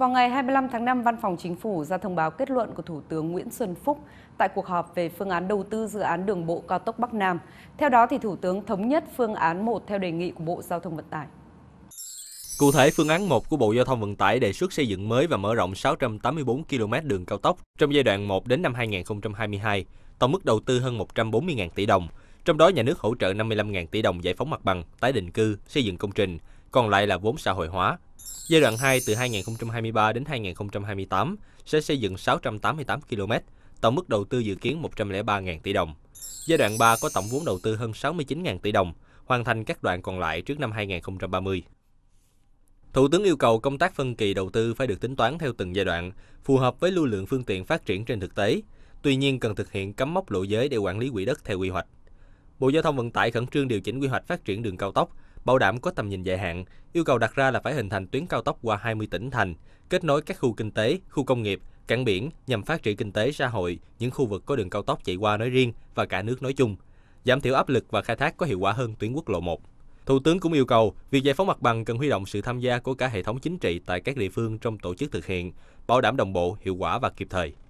Vào ngày 25 tháng 5, Văn phòng Chính phủ ra thông báo kết luận của Thủ tướng Nguyễn Xuân Phúc tại cuộc họp về phương án đầu tư dự án đường bộ cao tốc Bắc Nam. Theo đó, thì Thủ tướng thống nhất phương án 1 theo đề nghị của Bộ Giao thông Vận tải. Cụ thể, phương án 1 của Bộ Giao thông Vận tải đề xuất xây dựng mới và mở rộng 684 km đường cao tốc trong giai đoạn 1 đến năm 2022, tổng mức đầu tư hơn 140.000 tỷ đồng. Trong đó, nhà nước hỗ trợ 55.000 tỷ đồng giải phóng mặt bằng, tái định cư, xây dựng công trình, còn lại là vốn xã hội hóa, Giai đoạn 2 từ 2023 đến 2028 sẽ xây dựng 688 km, tổng mức đầu tư dự kiến 103.000 tỷ đồng. Giai đoạn 3 có tổng vốn đầu tư hơn 69.000 tỷ đồng, hoàn thành các đoạn còn lại trước năm 2030. Thủ tướng yêu cầu công tác phân kỳ đầu tư phải được tính toán theo từng giai đoạn, phù hợp với lưu lượng phương tiện phát triển trên thực tế. Tuy nhiên cần thực hiện cấm mốc lộ giới để quản lý quỹ đất theo quy hoạch. Bộ Giao thông Vận tải khẩn trương điều chỉnh quy hoạch phát triển đường cao tốc, bảo đảm có tầm nhìn dài hạn, yêu cầu đặt ra là phải hình thành tuyến cao tốc qua 20 tỉnh thành, kết nối các khu kinh tế, khu công nghiệp, cảng biển nhằm phát triển kinh tế xã hội những khu vực có đường cao tốc chạy qua nói riêng và cả nước nói chung, giảm thiểu áp lực và khai thác có hiệu quả hơn tuyến quốc lộ 1. Thủ tướng cũng yêu cầu việc giải phóng mặt bằng cần huy động sự tham gia của cả hệ thống chính trị tại các địa phương trong tổ chức thực hiện, bảo đảm đồng bộ, hiệu quả và kịp thời.